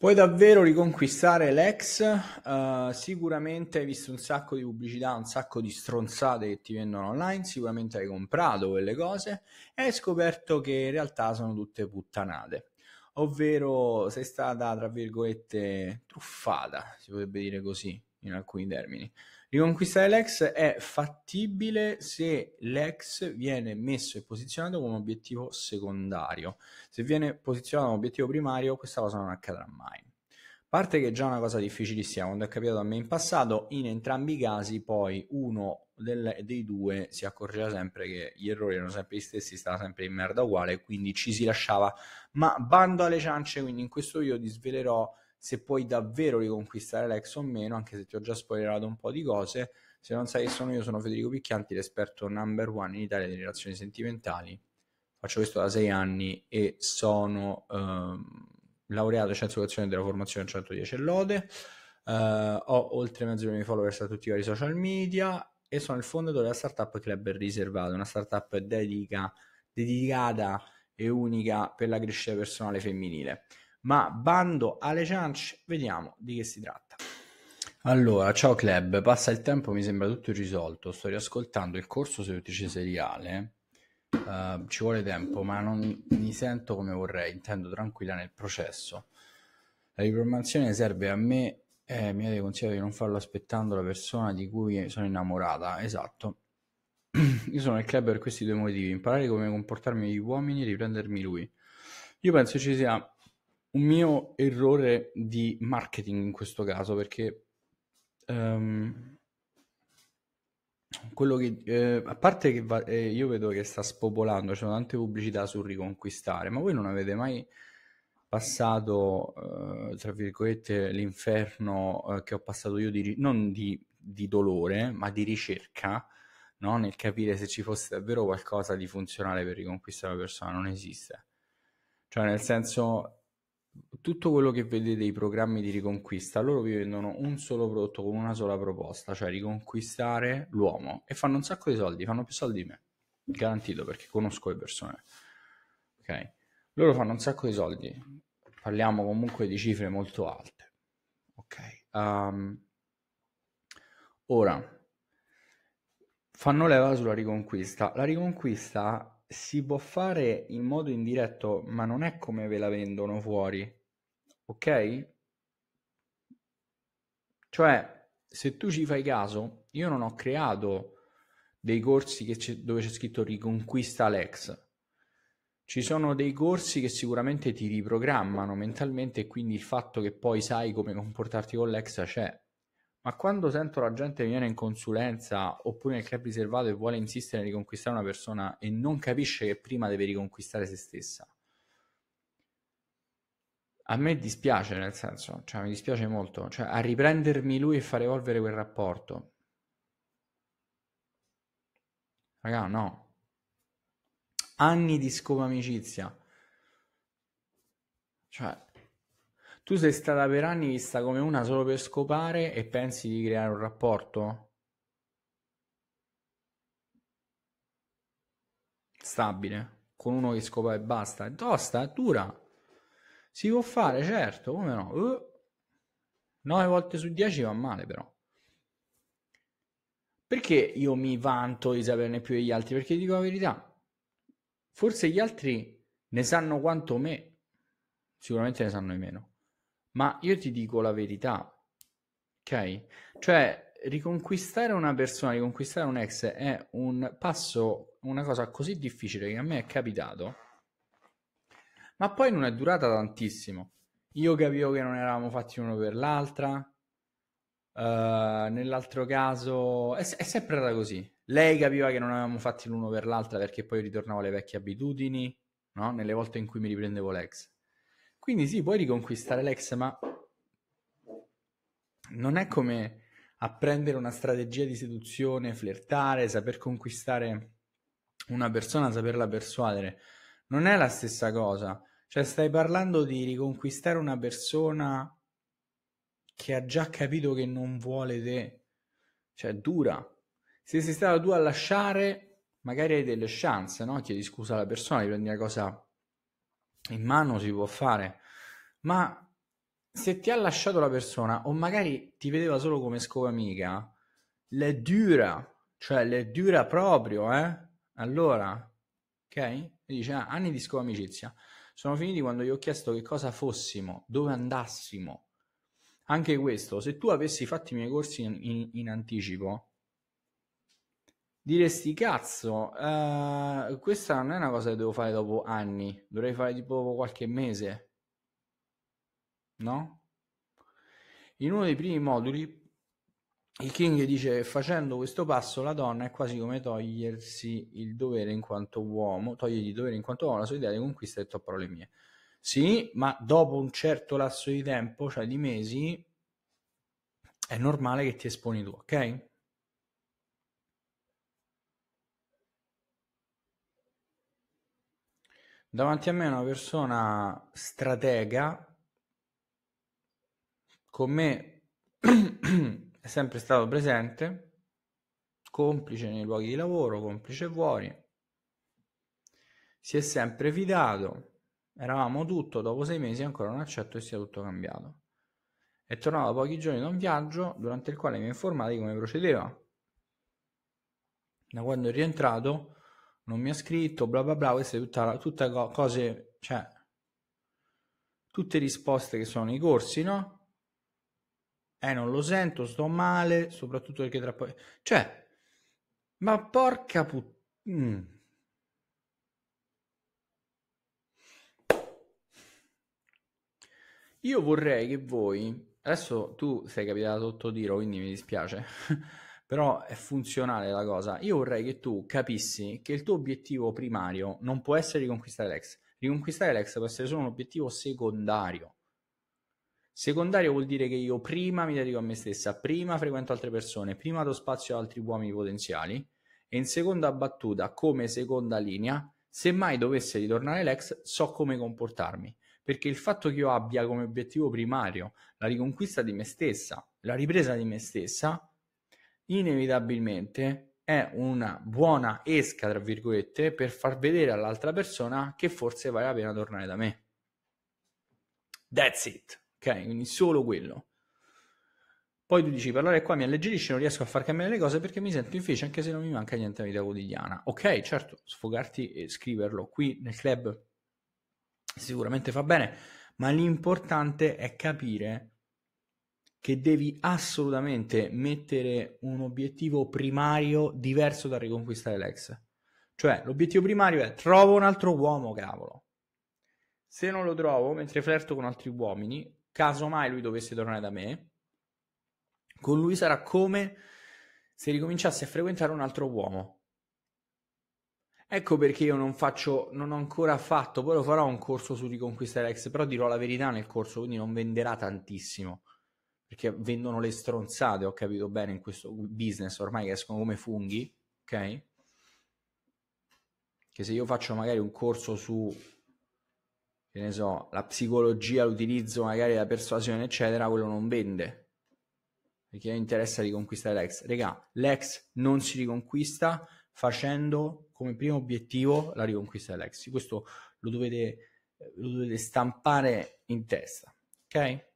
Puoi davvero riconquistare l'ex? Uh, sicuramente hai visto un sacco di pubblicità, un sacco di stronzate che ti vendono online, sicuramente hai comprato quelle cose e hai scoperto che in realtà sono tutte puttanate. Ovvero sei stata, tra virgolette, truffata, si potrebbe dire così in alcuni termini. Riconquistare l'ex è fattibile se l'ex viene messo e posizionato come obiettivo secondario. Se viene posizionato come obiettivo primario, questa cosa non accadrà mai. Parte che è già una cosa difficilissima, quando è capitato a me in passato, in entrambi i casi poi uno del, dei due si accorgeva sempre che gli errori erano sempre gli stessi, stava sempre in merda uguale, quindi ci si lasciava. Ma bando alle ciance, quindi in questo video ti svelerò se puoi davvero riconquistare Lex o meno, anche se ti ho già spoilerato un po' di cose. Se non sai che sono io, sono Federico Picchianti, l'esperto number one in Italia di relazioni sentimentali. Faccio questo da sei anni e sono ehm, laureato in scienze educazione della formazione 110 e lode. Eh, ho oltre mezzo milione di follower su tutti i vari social media e sono il fondatore della startup Club Riservato, una startup dedica, dedicata e unica per la crescita personale femminile ma bando alle ciance, vediamo di che si tratta. Allora, ciao club, passa il tempo, mi sembra tutto irrisolto, sto riascoltando il corso seduttrice seriale, uh, ci vuole tempo, ma non mi sento come vorrei, intendo tranquilla nel processo. La ripromazione serve a me, eh, mi avete consigliato di non farlo aspettando la persona di cui sono innamorata, esatto. Io sono nel club per questi due motivi, imparare come comportarmi gli uomini e riprendermi lui. Io penso ci sia un mio errore di marketing in questo caso, perché um, quello che eh, a parte che va, eh, io vedo che sta spopolando, c'è tante pubblicità su riconquistare, ma voi non avete mai passato eh, tra virgolette l'inferno eh, che ho passato io di, non di, di dolore, ma di ricerca. No? Nel capire se ci fosse davvero qualcosa di funzionale per riconquistare la persona non esiste. Cioè, nel senso, tutto quello che vedete i programmi di riconquista, loro vi vendono un solo prodotto con una sola proposta, cioè riconquistare l'uomo e fanno un sacco di soldi, fanno più soldi di me, garantito perché conosco le persone. Ok? Loro fanno un sacco di soldi, parliamo comunque di cifre molto alte. Ok? Um, ora fanno leva sulla riconquista. La riconquista si può fare in modo indiretto, ma non è come ve la vendono fuori. Ok? Cioè, se tu ci fai caso, io non ho creato dei corsi c'è, dove c'è scritto riconquista l'ex. Ci sono dei corsi che sicuramente ti riprogrammano mentalmente e quindi il fatto che poi sai come comportarti con l'ex c'è. Ma quando sento la gente che viene in consulenza oppure nel club riservato e vuole insistere nel riconquistare una persona e non capisce che prima deve riconquistare se stessa, a me dispiace, nel senso, cioè mi dispiace molto, cioè a riprendermi lui e far evolvere quel rapporto. Raga, no. Anni di scopa amicizia. Cioè, tu sei stata per anni vista come una solo per scopare e pensi di creare un rapporto? Stabile, con uno che scopa e basta. È tosta, è dura. Si può fare, certo, come no? Uh, 9 volte su 10 va male però. Perché io mi vanto di saperne più degli altri? Perché dico la verità. Forse gli altri ne sanno quanto me, sicuramente ne sanno di meno, ma io ti dico la verità. Ok? Cioè, riconquistare una persona, riconquistare un ex è un passo, una cosa così difficile che a me è capitato ma poi non è durata tantissimo. Io capivo che non eravamo fatti uno per l'altra. Uh, nell'altro caso è, è sempre stata così. Lei capiva che non eravamo fatti l'uno per l'altra perché poi ritornavo alle vecchie abitudini, no? Nelle volte in cui mi riprendevo l'ex. Quindi sì, puoi riconquistare l'ex, ma non è come apprendere una strategia di seduzione, flirtare, saper conquistare una persona, saperla persuadere. Non è la stessa cosa. Cioè, stai parlando di riconquistare una persona che ha già capito che non vuole te. Cioè, dura. Se sei stato tu a lasciare, magari hai delle chance, no? Chiedi scusa alla persona, prendi una cosa in mano, si può fare. Ma se ti ha lasciato la persona, o magari ti vedeva solo come scopa amica, le dura. Cioè, le dura proprio, eh? Allora, ok? E dice, ah, anni di scopa amicizia sono finiti quando gli ho chiesto che cosa fossimo, dove andassimo. Anche questo, se tu avessi fatto i miei corsi in, in, in anticipo, diresti cazzo, eh, questa non è una cosa che devo fare dopo anni, dovrei fare tipo qualche mese. No? In uno dei primi moduli il King dice che facendo questo passo la donna è quasi come togliersi il dovere in quanto uomo, togliergli il dovere in quanto uomo la sua idea di conquista detto a parole mie. Sì, ma dopo un certo lasso di tempo, cioè di mesi, è normale che ti esponi tu, ok? Davanti a me è una persona stratega, con me sempre stato presente, complice nei luoghi di lavoro, complice fuori, si è sempre fidato, eravamo tutto, dopo sei mesi ancora non accetto che sia tutto cambiato. È tornato pochi giorni da un viaggio durante il quale mi ha informato di come procedeva. Da quando è rientrato non mi ha scritto, bla bla bla, queste tutta, tutte cose, cioè, tutte risposte che sono i corsi, no? eh non lo sento, sto male, soprattutto perché tra poi... Cioè, ma porca puttana... Mm. Io vorrei che voi... Adesso tu sei capitato sotto tiro, quindi mi dispiace, però è funzionale la cosa. Io vorrei che tu capissi che il tuo obiettivo primario non può essere riconquistare l'ex. Riconquistare l'ex può essere solo un obiettivo secondario Secondario vuol dire che io prima mi dedico a me stessa, prima frequento altre persone, prima do spazio ad altri uomini potenziali e in seconda battuta, come seconda linea, se mai dovesse ritornare l'ex, so come comportarmi, perché il fatto che io abbia come obiettivo primario la riconquista di me stessa, la ripresa di me stessa, inevitabilmente è una buona esca, tra virgolette, per far vedere all'altra persona che forse vale la pena tornare da me. That's it. Ok? Quindi solo quello. Poi tu dici, parlare qua mi alleggerisce, non riesco a far cambiare le cose perché mi sento in anche se non mi manca niente nella vita quotidiana. Ok, certo, sfogarti e scriverlo qui nel club sicuramente fa bene, ma l'importante è capire che devi assolutamente mettere un obiettivo primario diverso da riconquistare l'ex. Cioè, l'obiettivo primario è trovo un altro uomo, cavolo. Se non lo trovo, mentre flerto con altri uomini, caso mai lui dovesse tornare da me, con lui sarà come se ricominciassi a frequentare un altro uomo. Ecco perché io non faccio, non ho ancora fatto, poi lo farò un corso su Riconquista Rex, però dirò la verità nel corso, quindi non venderà tantissimo, perché vendono le stronzate, ho capito bene, in questo business ormai che escono come funghi, ok? Che se io faccio magari un corso su che ne so, la psicologia, l'utilizzo magari della persuasione, eccetera, quello non vende. Perché interessa riconquistare l'ex. Regà, l'ex non si riconquista facendo come primo obiettivo la riconquista dell'ex. Questo lo dovete, lo dovete stampare in testa. Ok?